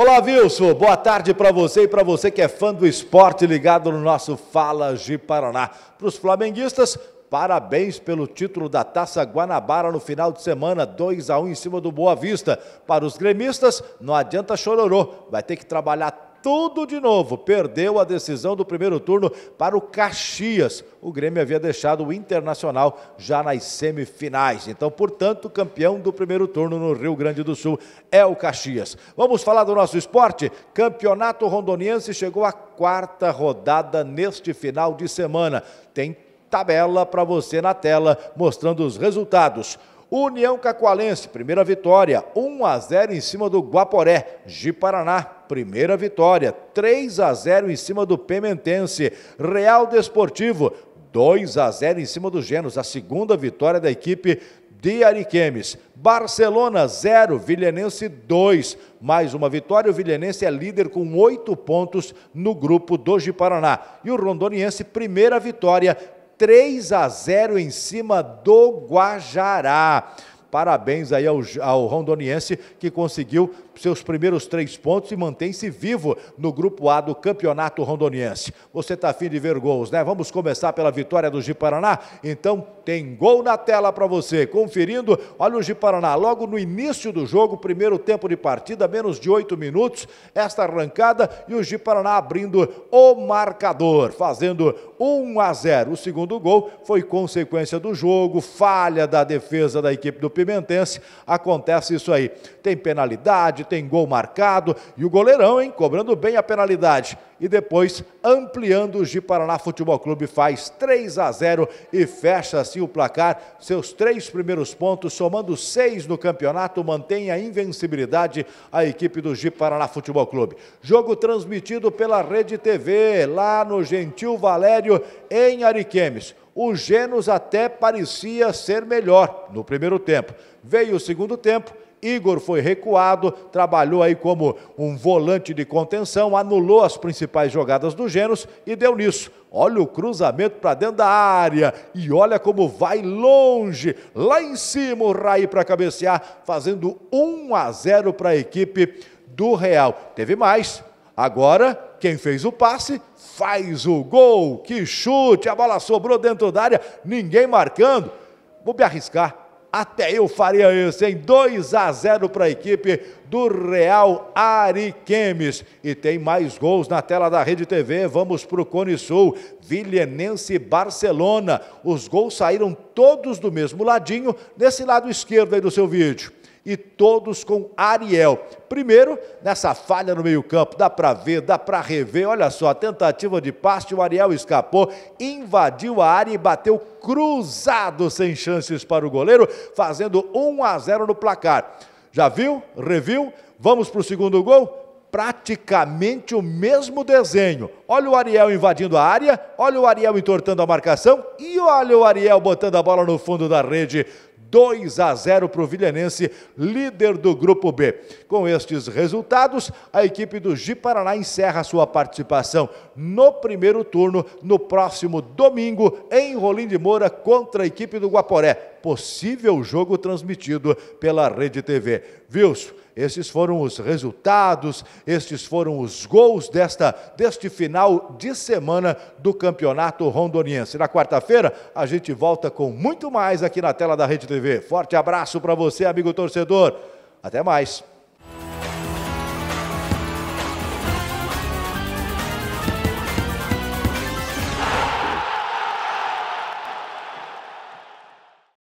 Olá, Wilson. Boa tarde para você e para você que é fã do esporte ligado no nosso Fala de Paraná. Para os flamenguistas, parabéns pelo título da Taça Guanabara no final de semana, 2 a 1 um em cima do Boa Vista. Para os gremistas, não adianta chororô, vai ter que trabalhar tudo de novo. Perdeu a decisão do primeiro turno para o Caxias. O Grêmio havia deixado o Internacional já nas semifinais. Então, portanto, campeão do primeiro turno no Rio Grande do Sul é o Caxias. Vamos falar do nosso esporte? Campeonato Rondoniense chegou à quarta rodada neste final de semana. Tem tabela para você na tela mostrando os resultados. União Cacoalense, primeira vitória, 1 a 0 em cima do Guaporé. De Paraná, primeira vitória, 3 a 0 em cima do Pementense. Real Desportivo, 2 a 0 em cima do Gênos, a segunda vitória da equipe de Ariquemes. Barcelona 0, Vilhenense 2. Mais uma vitória, o Vilhenense é líder com oito pontos no grupo do Paraná. E o Rondoniense, primeira vitória, 3 a 0 em cima do Guajará. Parabéns aí ao, ao rondoniense que conseguiu seus primeiros três pontos e mantém-se vivo no Grupo A do Campeonato Rondoniense. Você está afim de ver gols, né? Vamos começar pela vitória do Giparaná. Então tem gol na tela para você. Conferindo, olha o Giparaná. logo no início do jogo, primeiro tempo de partida, menos de oito minutos, esta arrancada e o Giparaná abrindo o marcador, fazendo 1 a 0. O segundo gol foi consequência do jogo, falha da defesa da equipe do pimentense, acontece isso aí. Tem penalidade, tem gol marcado e o goleirão, hein, cobrando bem a penalidade. E depois ampliando o de Paraná Futebol Clube faz 3 a 0 e fecha assim o placar. Seus três primeiros pontos, somando seis no campeonato, mantém a invencibilidade a equipe do Gi Paraná Futebol Clube. Jogo transmitido pela Rede TV, lá no Gentil Valério, em Ariquemes o Genos até parecia ser melhor no primeiro tempo. Veio o segundo tempo, Igor foi recuado, trabalhou aí como um volante de contenção, anulou as principais jogadas do Genos e deu nisso. Olha o cruzamento para dentro da área e olha como vai longe. Lá em cima o Raí para cabecear, fazendo 1 a 0 para a equipe do Real. Teve mais, Agora, quem fez o passe faz o gol. Que chute! A bola sobrou dentro da área, ninguém marcando. Vou me arriscar. Até eu faria isso, hein? 2 a 0 para a equipe do Real Ariquemes. E tem mais gols na tela da Rede TV. Vamos para o Cone Sul. Vilhenense e Barcelona. Os gols saíram todos do mesmo ladinho, desse lado esquerdo aí do seu vídeo e todos com Ariel. Primeiro, nessa falha no meio-campo, dá para ver, dá para rever. Olha só, a tentativa de passe, o Ariel escapou, invadiu a área e bateu cruzado sem chances para o goleiro, fazendo 1 a 0 no placar. Já viu? Reviu? Vamos para o segundo gol? Praticamente o mesmo desenho. Olha o Ariel invadindo a área, olha o Ariel entortando a marcação e olha o Ariel botando a bola no fundo da rede. 2 a 0 para o Vilhenense, líder do Grupo B. Com estes resultados, a equipe do Giparaná encerra sua participação no primeiro turno, no próximo domingo, em Rolim de Moura, contra a equipe do Guaporé. Possível jogo transmitido pela Rede TV. Wilson. Estes foram os resultados, estes foram os gols desta, deste final de semana do Campeonato Rondoniense. Na quarta-feira, a gente volta com muito mais aqui na tela da Rede TV. Forte abraço para você, amigo torcedor. Até mais.